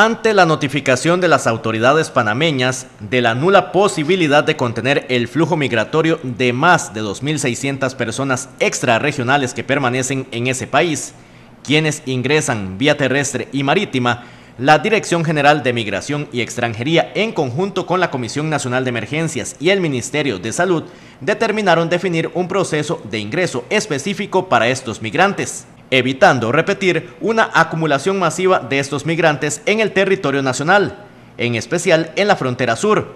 ante la notificación de las autoridades panameñas de la nula posibilidad de contener el flujo migratorio de más de 2.600 personas extrarregionales que permanecen en ese país, quienes ingresan vía terrestre y marítima, la Dirección General de Migración y Extranjería, en conjunto con la Comisión Nacional de Emergencias y el Ministerio de Salud, determinaron definir un proceso de ingreso específico para estos migrantes evitando repetir una acumulación masiva de estos migrantes en el territorio nacional, en especial en la frontera sur.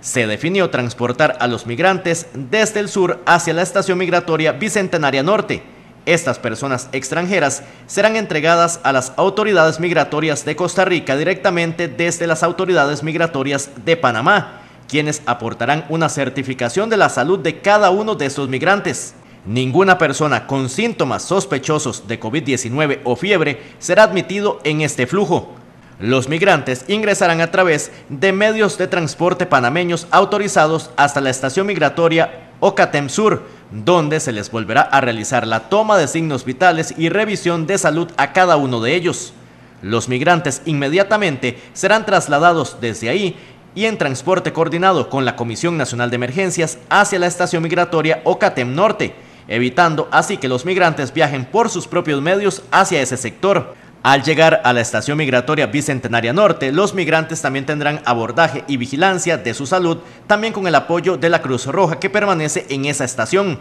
Se definió transportar a los migrantes desde el sur hacia la estación migratoria Bicentenaria Norte. Estas personas extranjeras serán entregadas a las autoridades migratorias de Costa Rica directamente desde las autoridades migratorias de Panamá, quienes aportarán una certificación de la salud de cada uno de estos migrantes. Ninguna persona con síntomas sospechosos de COVID-19 o fiebre será admitido en este flujo. Los migrantes ingresarán a través de medios de transporte panameños autorizados hasta la estación migratoria Ocatem Sur, donde se les volverá a realizar la toma de signos vitales y revisión de salud a cada uno de ellos. Los migrantes inmediatamente serán trasladados desde ahí y en transporte coordinado con la Comisión Nacional de Emergencias hacia la estación migratoria Ocatem Norte, evitando así que los migrantes viajen por sus propios medios hacia ese sector. Al llegar a la estación migratoria Bicentenaria Norte, los migrantes también tendrán abordaje y vigilancia de su salud, también con el apoyo de la Cruz Roja que permanece en esa estación.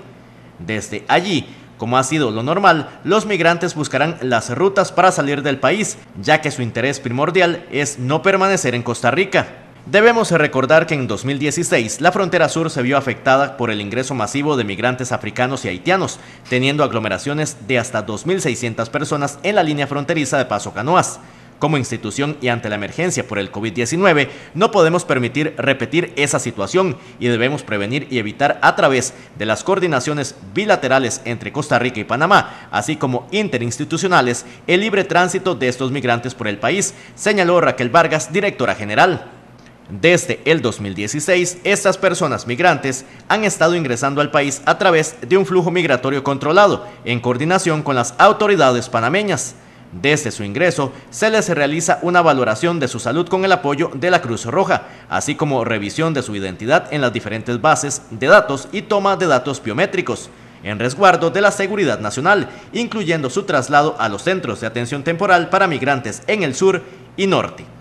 Desde allí, como ha sido lo normal, los migrantes buscarán las rutas para salir del país, ya que su interés primordial es no permanecer en Costa Rica. Debemos recordar que en 2016 la frontera sur se vio afectada por el ingreso masivo de migrantes africanos y haitianos, teniendo aglomeraciones de hasta 2.600 personas en la línea fronteriza de Paso Canoas. Como institución y ante la emergencia por el COVID-19, no podemos permitir repetir esa situación y debemos prevenir y evitar a través de las coordinaciones bilaterales entre Costa Rica y Panamá, así como interinstitucionales, el libre tránsito de estos migrantes por el país, señaló Raquel Vargas, directora general. Desde el 2016, estas personas migrantes han estado ingresando al país a través de un flujo migratorio controlado, en coordinación con las autoridades panameñas. Desde su ingreso, se les realiza una valoración de su salud con el apoyo de la Cruz Roja, así como revisión de su identidad en las diferentes bases de datos y toma de datos biométricos, en resguardo de la seguridad nacional, incluyendo su traslado a los centros de atención temporal para migrantes en el sur y norte.